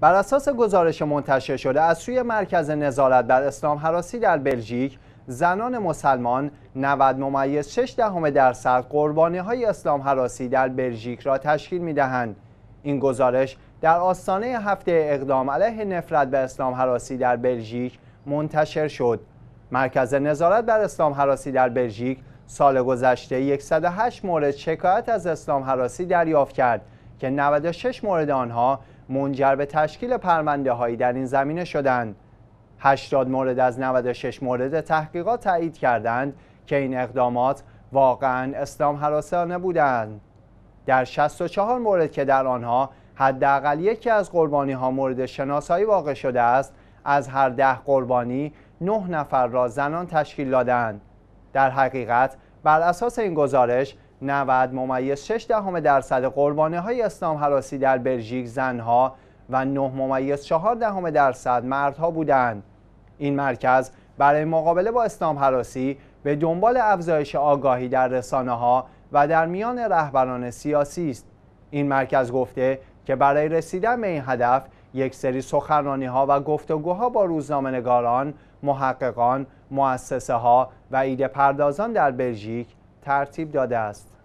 بر اساس گزارش منتشر شده از سوی مرکز نظارت بر اسلام حراسی در بلژیک زنان مسلمان 90 ممیز 6 دهم درصد قربانی های اسلام حراسی در بلژیک را تشکیل می دهند. این گزارش در آستانه هفته اقدام علیه نفرت به اسلام حراسی در بلژیک منتشر شد. مرکز نظارت بر اسلام حراسی در بلژیک سال گذشته 108 مورد شکایت از اسلام حراسی دریافت کرد که 96 مورد آنها منجر به تشکیل پرونده هایی در این زمینه شدند 80 مورد از 96 مورد تحقیقات تایید کردند که این اقدامات واقعا اسلام حراسانه بودند در 64 مورد که در آنها حداقل یکی از قربانی ها مورد شناسایی واقع شده است از هر ده قربانی نه نفر را زنان تشکیل دادند در حقیقت بر اساس این گزارش 90 ممیز 6 دهم درصد قربانه های اسلام حراسی در بلژیک زنها و 9 ممیز 4 دهم درصد مردها بودند. این مرکز برای مقابله با اسلام حراسی به دنبال افزایش آگاهی در رسانه ها و در میان رهبران سیاسی است. این مرکز گفته که برای رسیدن به این هدف یک سری سخنرانی ها و گفتگوها با روزنامهنگاران، محققان، مؤسسه ها و ایده پردازان در بلژیک ترتیب داده است.